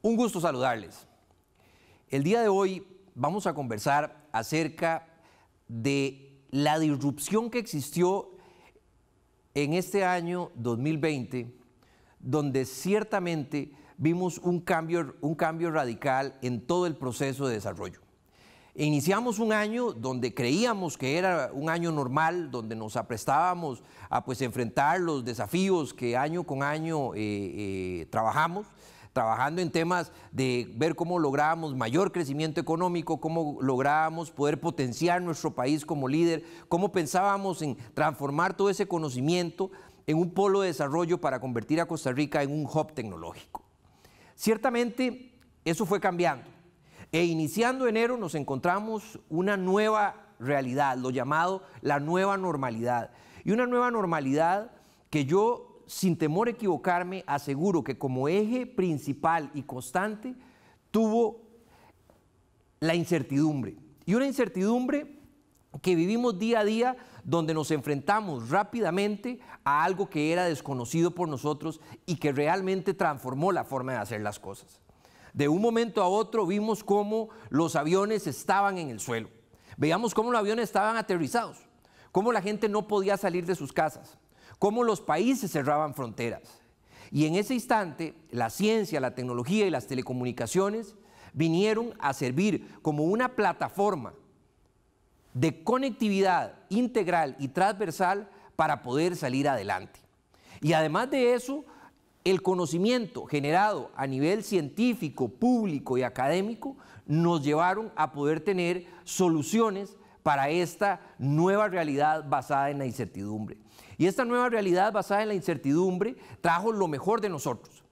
Un gusto saludarles. El día de hoy vamos a conversar acerca de la disrupción que existió en este año 2020 donde ciertamente vimos un cambio, un cambio radical en todo el proceso de desarrollo. Iniciamos un año donde creíamos que era un año normal, donde nos aprestábamos a pues, enfrentar los desafíos que año con año eh, eh, trabajamos, trabajando en temas de ver cómo lográbamos mayor crecimiento económico, cómo lográbamos poder potenciar nuestro país como líder, cómo pensábamos en transformar todo ese conocimiento en un polo de desarrollo para convertir a Costa Rica en un hub tecnológico. Ciertamente, eso fue cambiando. E iniciando enero nos encontramos una nueva realidad, lo llamado la nueva normalidad. Y una nueva normalidad que yo, sin temor a equivocarme, aseguro que como eje principal y constante tuvo la incertidumbre. Y una incertidumbre que vivimos día a día donde nos enfrentamos rápidamente a algo que era desconocido por nosotros y que realmente transformó la forma de hacer las cosas. De un momento a otro vimos cómo los aviones estaban en el suelo, veíamos cómo los aviones estaban aterrizados, cómo la gente no podía salir de sus casas, cómo los países cerraban fronteras. Y en ese instante, la ciencia, la tecnología y las telecomunicaciones vinieron a servir como una plataforma de conectividad integral y transversal para poder salir adelante. Y además de eso, el conocimiento generado a nivel científico, público y académico nos llevaron a poder tener soluciones para esta nueva realidad basada en la incertidumbre. Y esta nueva realidad basada en la incertidumbre trajo lo mejor de nosotros.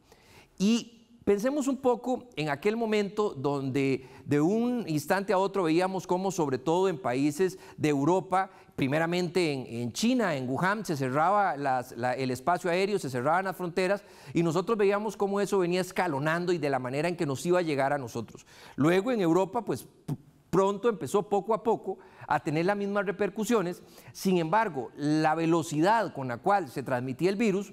Y Pensemos un poco en aquel momento donde de un instante a otro veíamos cómo, sobre todo en países de Europa, primeramente en, China, en Wuhan, se cerraba el espacio aéreo, se cerraban las fronteras y nosotros veíamos cómo eso venía escalonando y de la manera en que nos iba a llegar a nosotros. Luego en Europa, pues pronto empezó poco a poco a tener las mismas repercusiones. Sin embargo, la velocidad con la cual se transmitía el virus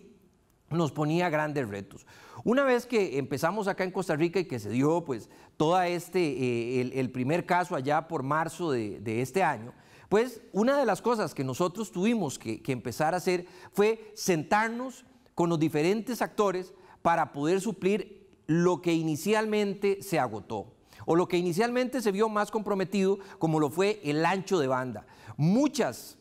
nos ponía grandes retos. Una vez que empezamos acá en Costa Rica y que se dio pues todo este, eh, el, primer caso allá por marzo de, este año, pues una de las cosas que nosotros tuvimos que empezar a hacer fue sentarnos con los diferentes actores para poder suplir lo que inicialmente se agotó o lo que inicialmente se vio más comprometido como lo fue el ancho de banda. Muchas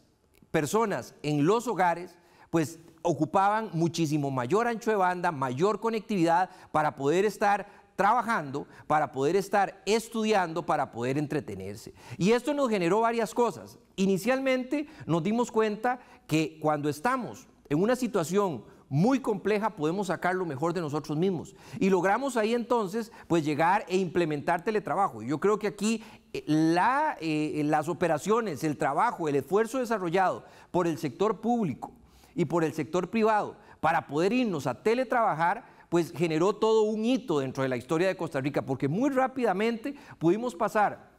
personas en los hogares pues ocupaban muchísimo mayor ancho de banda, mayor conectividad para poder estar trabajando, para poder estar estudiando, para poder entretenerse. Y esto nos generó varias cosas. Inicialmente nos dimos cuenta que cuando estamos en una situación muy compleja podemos sacar lo mejor de nosotros mismos. Y logramos ahí entonces pues llegar e implementar teletrabajo. Yo creo que aquí eh, eh, las operaciones, el trabajo, el esfuerzo desarrollado por el sector público, y por el sector privado para poder irnos a teletrabajar, pues generó todo un hito dentro de la historia de Costa Rica, porque muy rápidamente pudimos pasar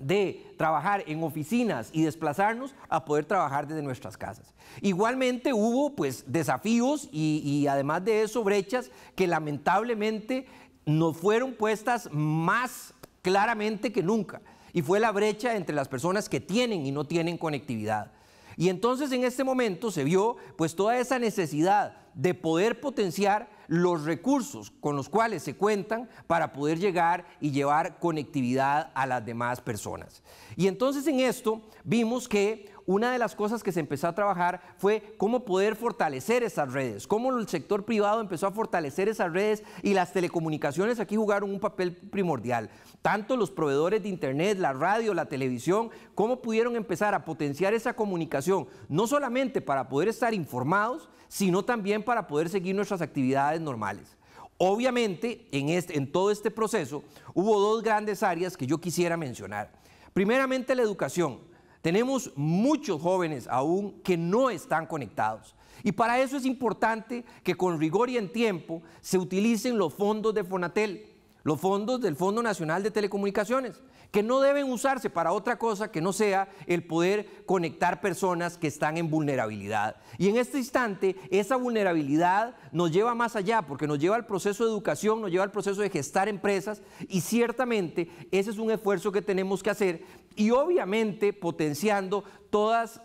de trabajar en oficinas y desplazarnos a poder trabajar desde nuestras casas. Igualmente hubo pues desafíos y, y además de eso brechas que lamentablemente nos fueron puestas más claramente que nunca y fue la brecha entre las personas que tienen y no tienen conectividad. Y entonces en este momento se vio pues toda esa necesidad de poder potenciar los recursos con los cuales se cuentan para poder llegar y llevar conectividad a las demás personas. Y entonces en esto vimos que una de las cosas que se empezó a trabajar fue cómo poder fortalecer esas redes, cómo el sector privado empezó a fortalecer esas redes y las telecomunicaciones aquí jugaron un papel primordial. Tanto los proveedores de Internet, la radio, la televisión, cómo pudieron empezar a potenciar esa comunicación, no solamente para poder estar informados, sino también para poder seguir nuestras actividades normales. Obviamente, en, este, todo este proceso hubo dos grandes áreas que yo quisiera mencionar. Primeramente, la educación. Tenemos muchos jóvenes aún que no están conectados. Y para eso es importante que con rigor y en tiempo se utilicen los fondos de Fonatel, los fondos del Fondo Nacional de Telecomunicaciones, que no deben usarse para otra cosa que no sea el poder conectar personas que están en vulnerabilidad. Y en este instante, esa vulnerabilidad nos lleva más allá, porque nos lleva al proceso de educación, nos lleva al proceso de gestar empresas, y ciertamente ese es un esfuerzo que tenemos que hacer y obviamente potenciando todos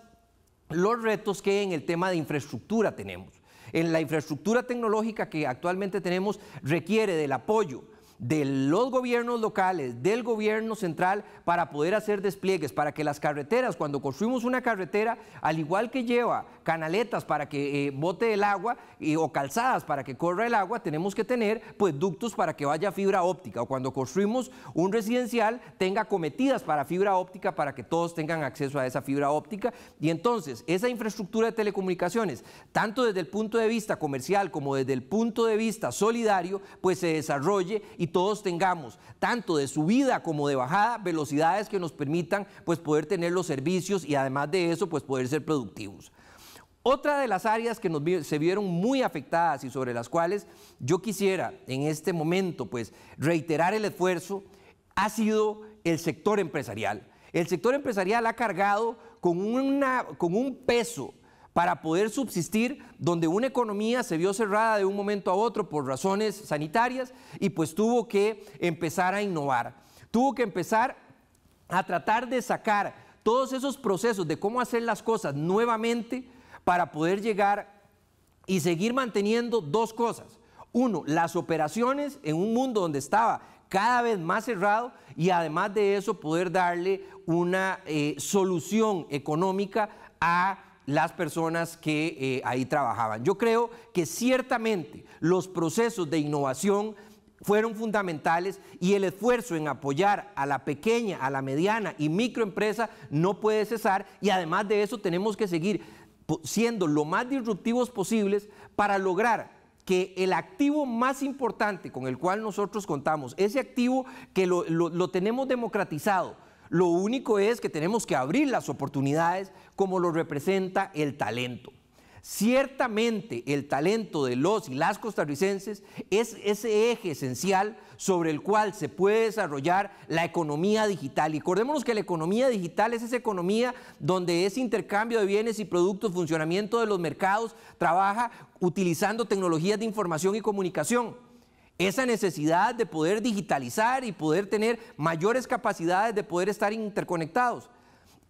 los retos que en el tema de infraestructura tenemos. En la infraestructura tecnológica que actualmente tenemos requiere del apoyo de los gobiernos locales, del gobierno central, para poder hacer despliegues, para que las carreteras, cuando construimos una carretera, al igual que lleva canaletas para que eh, bote el agua o calzadas para que corra el agua, tenemos que tener pues ductos para que vaya fibra óptica o cuando construimos un residencial tenga cometidas para fibra óptica para que todos tengan acceso a esa fibra óptica y entonces esa infraestructura de telecomunicaciones, tanto desde el punto de vista comercial como desde el punto de vista solidario, pues se desarrolle y todos tengamos, tanto de subida como de bajada, velocidades que nos permitan pues, poder tener los servicios y además de eso, pues poder ser productivos. Otra de las áreas que nos, se vieron muy afectadas y sobre las cuales yo quisiera en este momento pues reiterar el esfuerzo ha sido el sector empresarial. El sector empresarial ha cargado con, una, con un peso para poder subsistir donde una economía se vio cerrada de un momento a otro por razones sanitarias y pues tuvo que empezar a innovar, tuvo que empezar a tratar de sacar todos esos procesos de cómo hacer las cosas nuevamente para poder llegar y seguir manteniendo dos cosas. Uno, las operaciones en un mundo donde estaba cada vez más cerrado y además de eso poder darle una eh, solución económica a las personas que eh, ahí trabajaban. Yo creo que ciertamente los procesos de innovación fueron fundamentales y el esfuerzo en apoyar a la pequeña, a la mediana y microempresa no puede cesar y además de eso tenemos que seguir siendo lo más disruptivos posibles para lograr que el activo más importante con el cual nosotros contamos, ese activo que lo tenemos democratizado, lo único es que tenemos que abrir las oportunidades como lo representa el talento. Ciertamente el talento de los y las costarricenses es ese eje esencial sobre el cual se puede desarrollar la economía digital. Y acordémonos que la economía digital es esa economía donde ese intercambio de bienes y productos, funcionamiento de los mercados, trabaja utilizando tecnologías de información y comunicación esa necesidad de poder digitalizar y poder tener mayores capacidades de poder estar interconectados.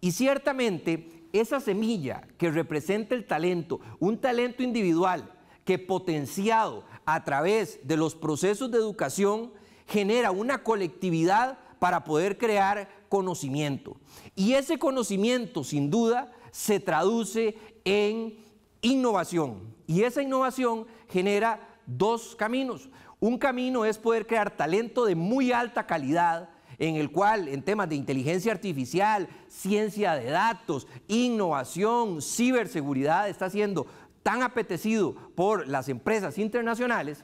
Y ciertamente esa semilla que representa el talento, un talento individual que potenciado a través de los procesos de educación genera una colectividad para poder crear conocimiento. Y ese conocimiento sin duda se traduce en innovación. Y esa innovación genera dos caminos. Un camino es poder crear talento de muy alta calidad en el cual en temas de inteligencia artificial, ciencia de datos, innovación, ciberseguridad está siendo tan apetecido por las empresas internacionales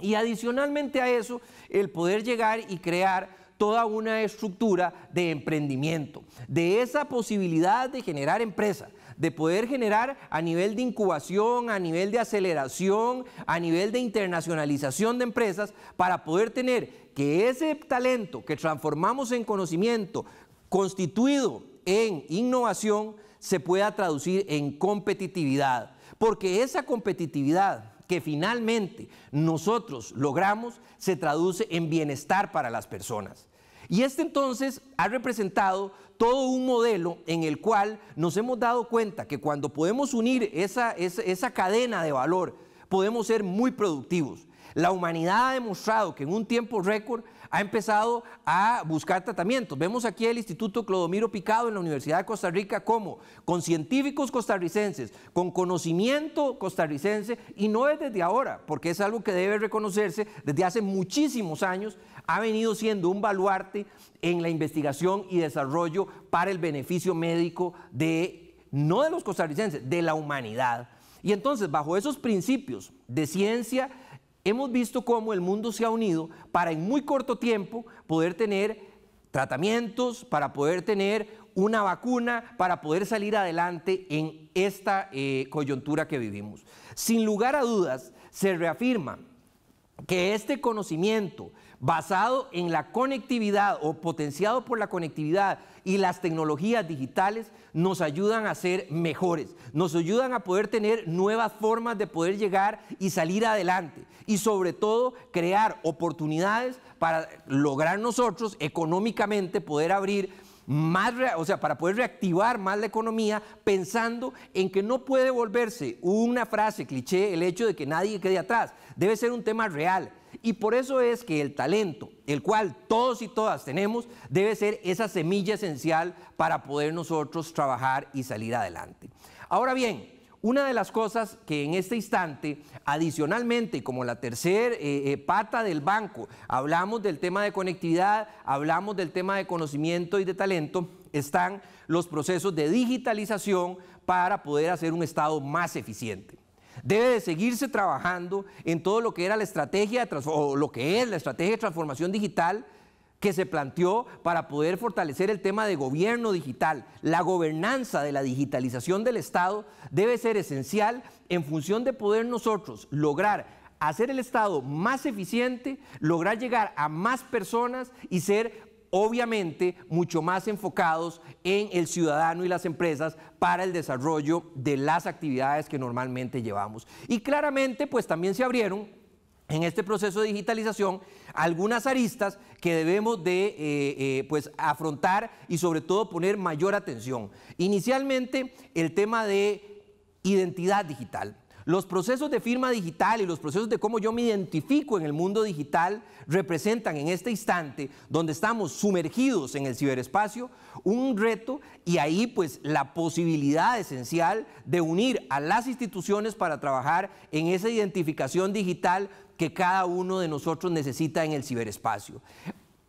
y adicionalmente a eso el poder llegar y crear toda una estructura de emprendimiento, de esa posibilidad de generar empresa, de poder generar a nivel de incubación, a nivel de aceleración, a nivel de internacionalización de empresas, para poder tener que ese talento que transformamos en conocimiento constituido en innovación se pueda traducir en competitividad. Porque esa competitividad que finalmente nosotros logramos se traduce en bienestar para las personas. Y este entonces ha representado todo un modelo en el cual nos hemos dado cuenta que cuando podemos unir esa, esa, cadena de valor, podemos ser muy productivos. La humanidad ha demostrado que en un tiempo récord ha empezado a buscar tratamientos. Vemos aquí el Instituto Clodomiro Picado en la Universidad de Costa Rica como con científicos costarricenses, con conocimiento costarricense y no es desde ahora, porque es algo que debe reconocerse desde hace muchísimos años, ha venido siendo un baluarte en la investigación y desarrollo para el beneficio médico de, no de los costarricenses, de la humanidad. Y entonces, bajo esos principios de ciencia, hemos visto cómo el mundo se ha unido para en muy corto tiempo poder tener tratamientos, para poder tener una vacuna, para poder salir adelante en esta eh, coyuntura que vivimos. Sin lugar a dudas, se reafirma que este conocimiento basado en la conectividad o potenciado por la conectividad y las tecnologías digitales nos ayudan a ser mejores, nos ayudan a poder tener nuevas formas de poder llegar y salir adelante y sobre todo crear oportunidades para lograr nosotros económicamente poder abrir más, o sea, para poder reactivar más la economía, pensando en que no puede volverse una frase cliché el hecho de que nadie quede atrás, debe ser un tema real. Y por eso es que el talento, el cual todos y todas tenemos, debe ser esa semilla esencial para poder nosotros trabajar y salir adelante. Ahora bien, una de las cosas que en este instante, adicionalmente, como la tercera eh, eh, pata del banco, hablamos del tema de conectividad, hablamos del tema de conocimiento y de talento, están los procesos de digitalización para poder hacer un Estado más eficiente. Debe de seguirse trabajando en todo lo que era la estrategia o lo que es la estrategia de transformación digital que se planteó para poder fortalecer el tema de gobierno digital. La gobernanza de la digitalización del Estado debe ser esencial en función de poder nosotros lograr hacer el Estado más eficiente, lograr llegar a más personas y ser obviamente mucho más enfocados en el ciudadano y las empresas para el desarrollo de las actividades que normalmente llevamos. Y claramente pues también se abrieron en este proceso de digitalización algunas aristas que debemos de eh, eh, pues afrontar y sobre todo poner mayor atención. Inicialmente el tema de identidad digital. Los procesos de firma digital y los procesos de cómo yo me identifico en el mundo digital representan en este instante, donde estamos sumergidos en el ciberespacio, un reto y ahí pues la posibilidad esencial de unir a las instituciones para trabajar en esa identificación digital que cada uno de nosotros necesita en el ciberespacio.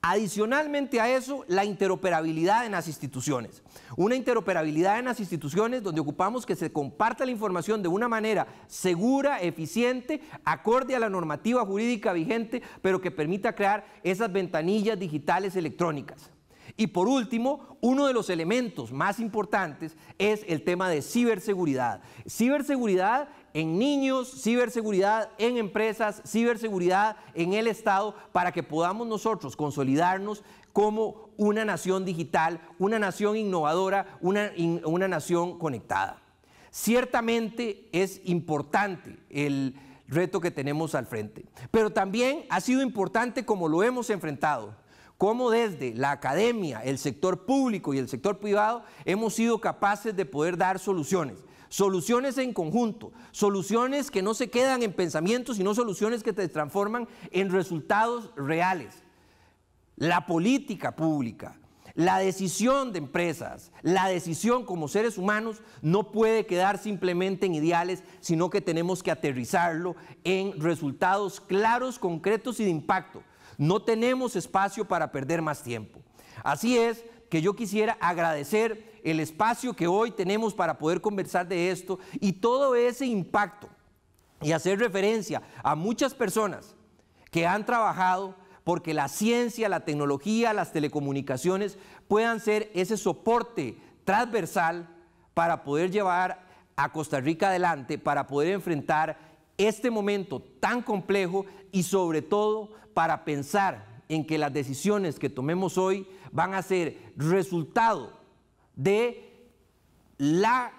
Adicionalmente a eso, la interoperabilidad en las instituciones. Una interoperabilidad en las instituciones donde ocupamos que se comparta la información de una manera segura, eficiente, acorde a la normativa jurídica vigente, pero que permita crear esas ventanillas digitales electrónicas. Y por último, uno de los elementos más importantes es el tema de ciberseguridad. Ciberseguridad en niños, ciberseguridad en empresas, ciberseguridad en el Estado, para que podamos nosotros consolidarnos como una nación digital, una nación innovadora, una, una nación conectada. Ciertamente es importante el reto que tenemos al frente, pero también ha sido importante como lo hemos enfrentado cómo desde la academia, el sector público y el sector privado hemos sido capaces de poder dar soluciones. Soluciones en conjunto, soluciones que no se quedan en pensamientos, sino soluciones que te transforman en resultados reales. La política pública, la decisión de empresas, la decisión como seres humanos no puede quedar simplemente en ideales, sino que tenemos que aterrizarlo en resultados claros, concretos y de impacto. No tenemos espacio para perder más tiempo. Así es que yo quisiera agradecer el espacio que hoy tenemos para poder conversar de esto y todo ese impacto y hacer referencia a muchas personas que han trabajado porque la ciencia, la tecnología, las telecomunicaciones puedan ser ese soporte transversal para poder llevar a Costa Rica adelante, para poder enfrentar este momento tan complejo y sobre todo para pensar en que las decisiones que tomemos hoy van a ser resultado de las,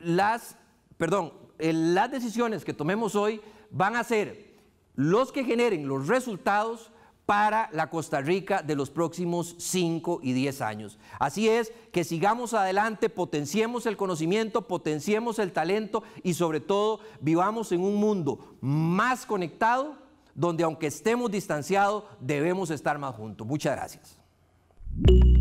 eh, las decisiones que tomemos hoy van a ser los que generen los resultados para la Costa Rica de los próximos 5 y 10 años. Así es, que sigamos adelante, potenciemos el conocimiento, potenciemos el talento y sobre todo vivamos en un mundo más conectado donde aunque estemos distanciados, debemos estar más juntos. Muchas gracias.